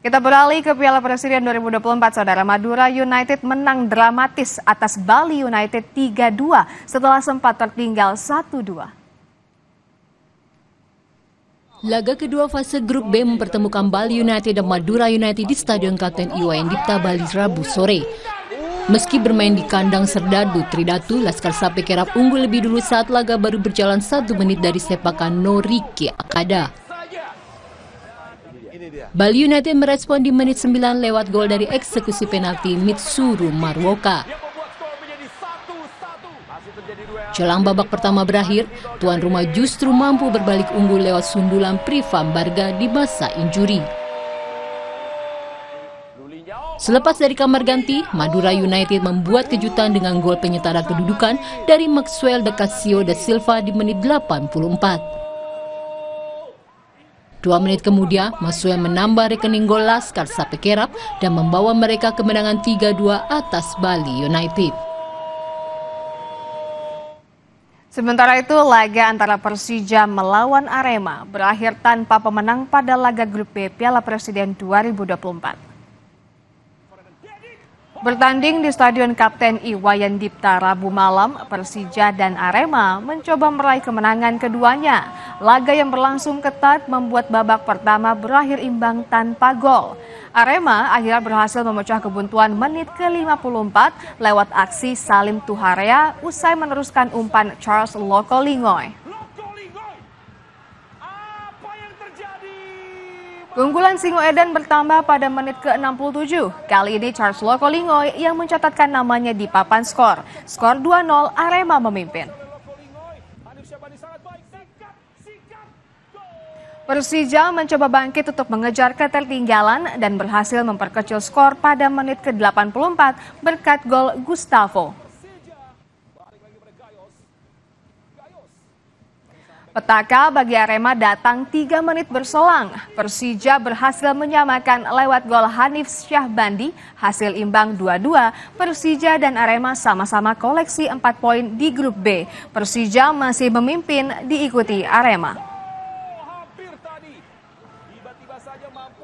Kita beralih ke Piala Presiden 2024, Saudara Madura United menang dramatis atas Bali United 3-2 setelah sempat tertinggal 1-2. Laga kedua fase grup B mempertemukan Bali United dan Madura United di Stadion Kapten Iwayan Dipta Bali Rabu sore. Meski bermain di kandang Serdadu, Tridatu, Laskar Sapi kerap unggul lebih dulu saat laga baru berjalan satu menit dari sepakan Noriki Akada. Bali United merespon di menit 9 lewat gol dari eksekusi penalti Mitsuru Marwoka. Jelang babak pertama berakhir, tuan rumah justru mampu berbalik unggul lewat sundulan Privam Barga di masa injuri. Selepas dari kamar ganti, Madura United membuat kejutan dengan gol penyetara kedudukan dari Maxwell De Casio da Silva di menit 84. Dua menit kemudian, Masue menambah rekening gol Laskar Sapekerap dan membawa mereka kemenangan 3-2 atas Bali United. Sementara itu, laga antara Persija melawan Arema berakhir tanpa pemenang pada laga grup B Piala Presiden 2024. Bertanding di Stadion Kapten Iwayan Dipta Rabu malam, Persija dan Arema mencoba meraih kemenangan keduanya Laga yang berlangsung ketat membuat babak pertama berakhir imbang tanpa gol. Arema akhirnya berhasil memecah kebuntuan menit ke-54 lewat aksi Salim Tuharea usai meneruskan umpan Charles Lokolingoy. Keunggulan Singo Eden bertambah pada menit ke-67. Kali ini Charles Lokolingoy yang mencatatkan namanya di papan skor. Skor 2-0 Arema memimpin. Persija mencoba bangkit untuk mengejar ketertinggalan dan berhasil memperkecil skor pada menit ke-84 berkat gol Gustavo. Petaka bagi Arema datang 3 menit berselang. Persija berhasil menyamakan lewat gol Hanif Syahbandi. Hasil imbang 2-2, Persija dan Arema sama-sama koleksi 4 poin di grup B. Persija masih memimpin diikuti Arema.